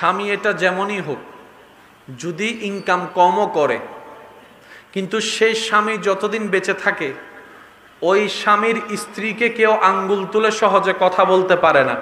স্বামী এটা যেমনই হোক যদি ইনকাম কমও করে কিন্তু সেই স্বামী যতদিন বেঁচে থাকে ওই স্বামীর স্ত্রীকে কেউ আঙ্গুল তুলে সহজে কথা বলতে পারে না